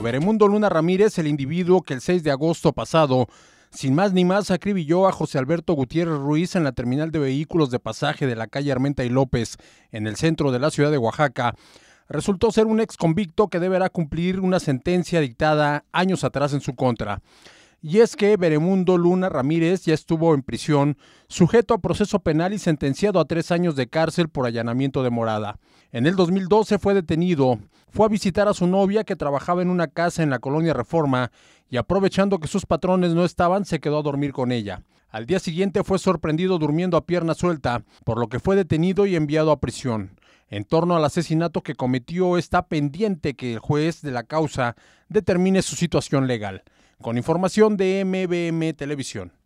Beremundo Luna Ramírez, el individuo que el 6 de agosto pasado, sin más ni más, acribilló a José Alberto Gutiérrez Ruiz en la terminal de vehículos de pasaje de la calle Armenta y López, en el centro de la ciudad de Oaxaca, resultó ser un ex convicto que deberá cumplir una sentencia dictada años atrás en su contra. Y es que Beremundo Luna Ramírez ya estuvo en prisión, sujeto a proceso penal y sentenciado a tres años de cárcel por allanamiento de morada. En el 2012 fue detenido fue a visitar a su novia que trabajaba en una casa en la colonia Reforma y aprovechando que sus patrones no estaban, se quedó a dormir con ella. Al día siguiente fue sorprendido durmiendo a pierna suelta, por lo que fue detenido y enviado a prisión. En torno al asesinato que cometió está pendiente que el juez de la causa determine su situación legal. Con información de MBM Televisión.